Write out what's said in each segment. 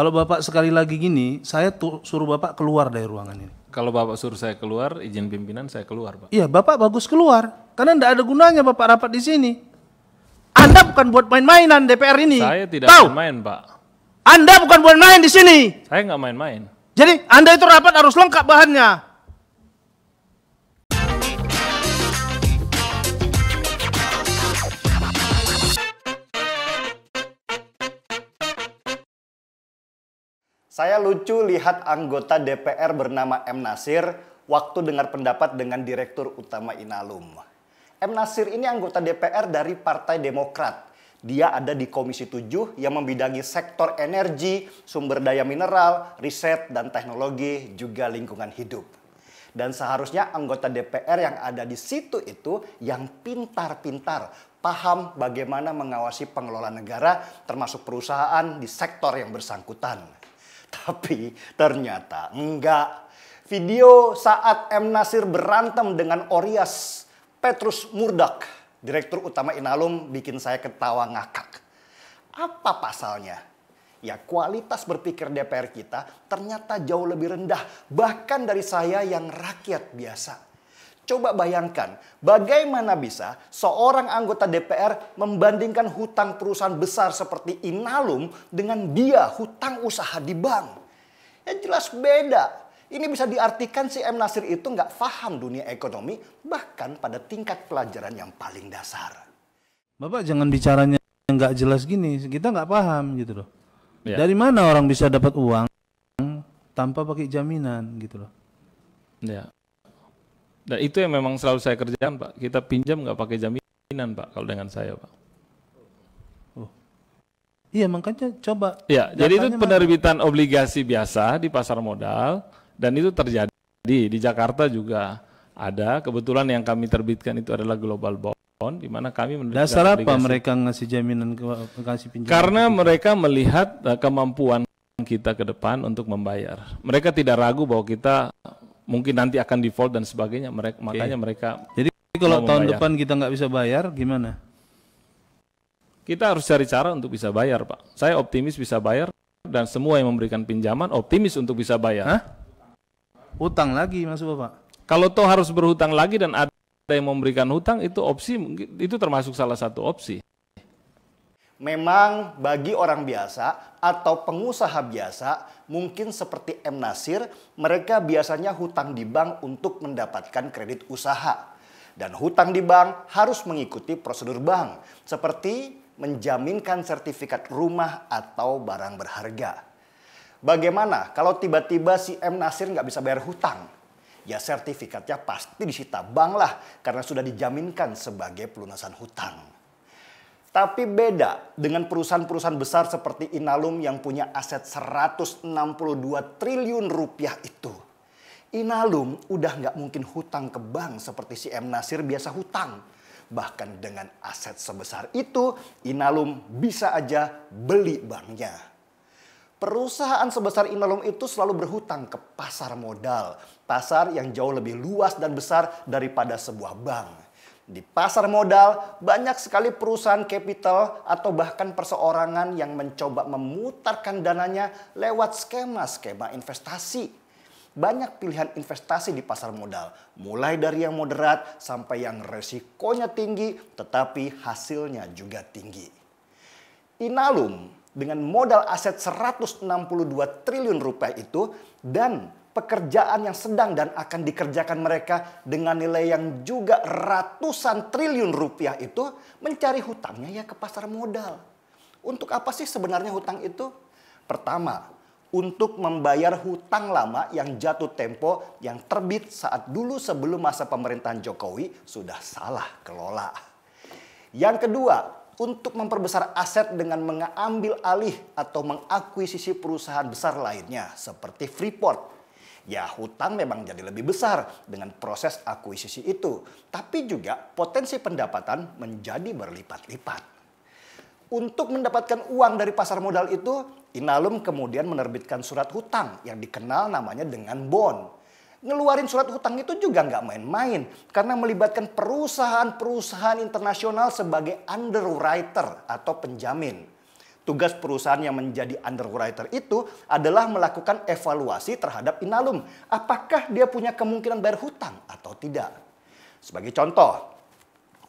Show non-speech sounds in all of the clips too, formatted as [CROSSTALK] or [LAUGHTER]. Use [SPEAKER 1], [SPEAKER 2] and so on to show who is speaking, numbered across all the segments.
[SPEAKER 1] Kalau Bapak sekali lagi gini, saya tuh suruh Bapak keluar dari ruangan ini. Kalau Bapak suruh saya keluar, izin pimpinan saya keluar, Pak. Iya, Bapak bagus keluar. Karena tidak ada gunanya Bapak rapat di sini. Anda bukan buat main-mainan DPR ini. Saya tidak Tahu? main, Pak. Anda bukan buat main di sini. Saya nggak main-main. Jadi Anda itu rapat harus lengkap bahannya. Saya lucu lihat anggota DPR bernama M. Nasir waktu dengar pendapat dengan Direktur Utama Inalum. M. Nasir ini anggota DPR dari Partai Demokrat. Dia ada di Komisi 7 yang membidangi sektor energi, sumber daya mineral, riset dan teknologi, juga lingkungan hidup. Dan seharusnya anggota DPR yang ada di situ itu yang pintar-pintar, paham bagaimana mengawasi pengelolaan negara termasuk perusahaan di sektor yang bersangkutan. Tapi ternyata enggak. Video saat M. Nasir berantem dengan Orias Petrus Murdak, Direktur Utama Inalum, bikin saya ketawa ngakak. Apa pasalnya? Ya kualitas berpikir DPR kita ternyata jauh lebih rendah bahkan dari saya yang rakyat biasa. Coba bayangkan, bagaimana bisa seorang anggota DPR membandingkan hutang perusahaan besar seperti Inalum dengan dia hutang usaha di bank? Ya jelas beda. Ini bisa diartikan si M. Nasir itu nggak paham dunia ekonomi, bahkan pada tingkat pelajaran yang paling dasar. Bapak jangan bicaranya nggak jelas gini, kita nggak paham gitu loh. Ya. Dari mana orang bisa dapat uang tanpa pakai jaminan gitu loh. Ya. Nah, itu yang memang selalu saya kerjakan Pak. Kita pinjam nggak pakai jaminan Pak kalau dengan saya Pak. Oh. Iya makanya coba. Ya jadi itu penerbitan mana? obligasi biasa di pasar modal dan itu terjadi di Jakarta juga ada. Kebetulan yang kami terbitkan itu adalah global bond di mana kami dasar apa mereka ngasih jaminan ke ngasih pinjaman karena kita. mereka melihat eh, kemampuan kita ke depan untuk membayar mereka tidak ragu bahwa kita mungkin nanti akan default dan sebagainya mereka okay. makanya mereka jadi kalau tahun depan kita nggak bisa bayar gimana kita harus cari cara untuk bisa bayar pak saya optimis bisa bayar dan semua yang memberikan pinjaman optimis untuk bisa bayar Hah? utang lagi mas bapak kalau toh harus berhutang lagi dan ada yang memberikan hutang itu opsi itu termasuk salah satu opsi Memang bagi orang biasa atau pengusaha biasa, mungkin seperti M. Nasir, mereka biasanya hutang di bank untuk mendapatkan kredit usaha. Dan hutang di bank harus mengikuti prosedur bank, seperti menjaminkan sertifikat rumah atau barang berharga. Bagaimana kalau tiba-tiba si M. Nasir nggak bisa bayar hutang? Ya sertifikatnya pasti disita bank lah, karena sudah dijaminkan sebagai pelunasan hutang. Tapi beda dengan perusahaan-perusahaan besar seperti Inalum yang punya aset 162 triliun rupiah itu. Inalum udah nggak mungkin hutang ke bank seperti si M. Nasir biasa hutang. Bahkan dengan aset sebesar itu, Inalum bisa aja beli banknya. Perusahaan sebesar Inalum itu selalu berhutang ke pasar modal. Pasar yang jauh lebih luas dan besar daripada sebuah bank di pasar modal, banyak sekali perusahaan capital atau bahkan perseorangan yang mencoba memutarkan dananya lewat skema-skema investasi. Banyak pilihan investasi di pasar modal, mulai dari yang moderat sampai yang resikonya tinggi tetapi hasilnya juga tinggi. Inalum dengan modal aset 162 triliun rupiah itu dan pekerjaan yang sedang dan akan dikerjakan mereka dengan nilai yang juga ratusan triliun rupiah itu mencari hutangnya ya ke pasar modal. Untuk apa sih sebenarnya hutang itu? Pertama, untuk membayar hutang lama yang jatuh tempo yang terbit saat dulu sebelum masa pemerintahan Jokowi sudah salah kelola. Yang kedua, untuk memperbesar aset dengan mengambil alih atau mengakuisisi perusahaan besar lainnya seperti Freeport Ya hutang memang jadi lebih besar dengan proses akuisisi itu, tapi juga potensi pendapatan menjadi berlipat-lipat. Untuk mendapatkan uang dari pasar modal itu, Inalum kemudian menerbitkan surat hutang yang dikenal namanya dengan bond. Ngeluarin surat hutang itu juga nggak main-main karena melibatkan perusahaan-perusahaan internasional sebagai underwriter atau penjamin. Tugas perusahaan yang menjadi underwriter itu adalah melakukan evaluasi terhadap inalum. Apakah dia punya kemungkinan bayar hutang atau tidak. Sebagai contoh,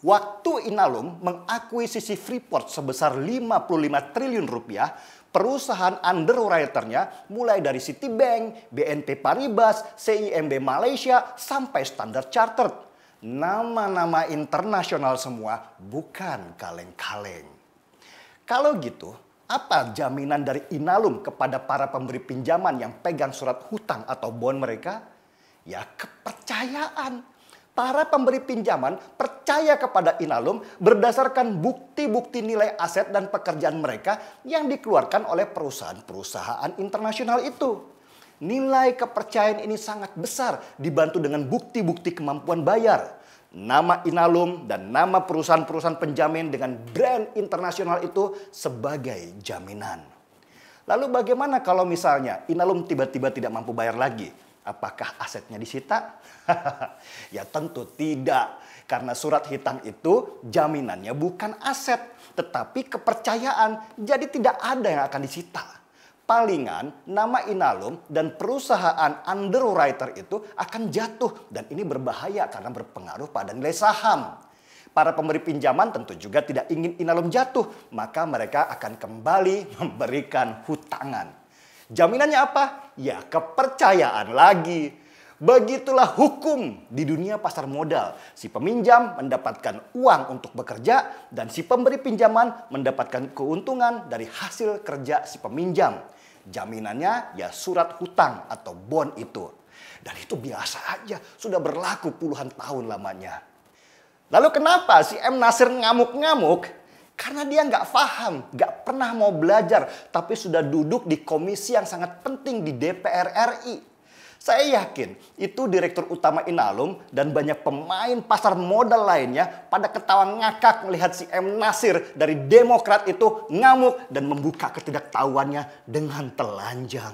[SPEAKER 1] waktu inalum mengakuisisi Freeport sebesar 55 triliun rupiah, perusahaan underwriternya mulai dari Citibank, BNP Paribas, CIMB Malaysia, sampai Standard Chartered. Nama-nama internasional semua bukan kaleng-kaleng. Kalau gitu, apa jaminan dari Inalum kepada para pemberi pinjaman yang pegang surat hutang atau bond mereka? Ya kepercayaan. Para pemberi pinjaman percaya kepada Inalum berdasarkan bukti-bukti nilai aset dan pekerjaan mereka yang dikeluarkan oleh perusahaan-perusahaan internasional itu. Nilai kepercayaan ini sangat besar dibantu dengan bukti-bukti kemampuan bayar nama Inalum dan nama perusahaan-perusahaan penjamin dengan brand internasional itu sebagai jaminan. Lalu bagaimana kalau misalnya Inalum tiba-tiba tidak mampu bayar lagi? Apakah asetnya disita? [LAUGHS] ya tentu tidak. Karena surat hitam itu jaminannya bukan aset, tetapi kepercayaan. Jadi tidak ada yang akan disita palingan nama Inalum dan perusahaan underwriter itu akan jatuh dan ini berbahaya karena berpengaruh pada nilai saham. Para pemberi pinjaman tentu juga tidak ingin Inalum jatuh, maka mereka akan kembali [LAUGHS] memberikan hutangan. Jaminannya apa? Ya kepercayaan lagi. Begitulah hukum di dunia pasar modal. Si peminjam mendapatkan uang untuk bekerja dan si pemberi pinjaman mendapatkan keuntungan dari hasil kerja si peminjam. Jaminannya ya surat hutang atau bon itu. Dan itu biasa aja, sudah berlaku puluhan tahun lamanya. Lalu kenapa si M. Nasir ngamuk-ngamuk? Karena dia nggak paham, nggak pernah mau belajar, tapi sudah duduk di komisi yang sangat penting di DPR RI. Saya yakin itu direktur utama Inalum dan banyak pemain pasar modal lainnya pada ketawa ngakak melihat si M. Nasir dari Demokrat itu ngamuk dan membuka ketidaktahuannya dengan telanjang.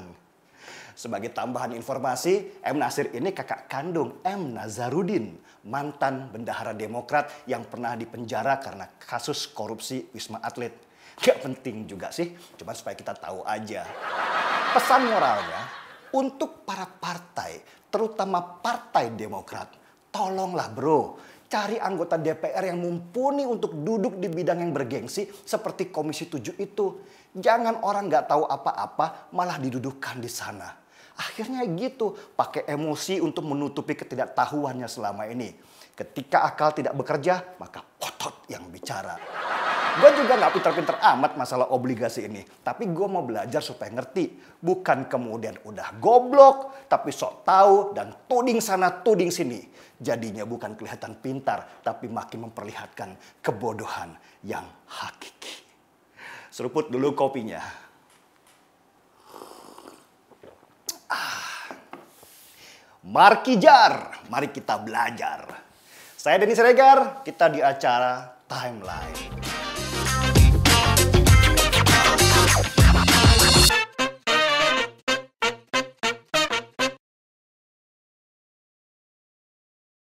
[SPEAKER 1] Sebagai tambahan informasi, M. Nasir ini kakak kandung M. Nazarudin, mantan bendahara Demokrat yang pernah dipenjara karena kasus korupsi Wisma Atlet. Gak penting juga sih, cuma supaya kita tahu aja. Pesan moralnya, untuk para partai, terutama Partai Demokrat, tolonglah bro, cari anggota DPR yang mumpuni untuk duduk di bidang yang bergengsi seperti Komisi 7 itu. Jangan orang nggak tahu apa-apa malah didudukkan di sana. Akhirnya gitu, pakai emosi untuk menutupi ketidaktahuannya selama ini. Ketika akal tidak bekerja, maka otot yang bicara. Gue juga nggak pinter-pinter amat masalah obligasi ini. Tapi gue mau belajar supaya ngerti. Bukan kemudian udah goblok, tapi sok tahu dan tuding sana tuding sini. Jadinya bukan kelihatan pintar, tapi makin memperlihatkan kebodohan yang hakiki. Seruput dulu kopinya. Ah. Markijar, mari kita belajar. Saya Denny Siregar, kita di acara Timeline.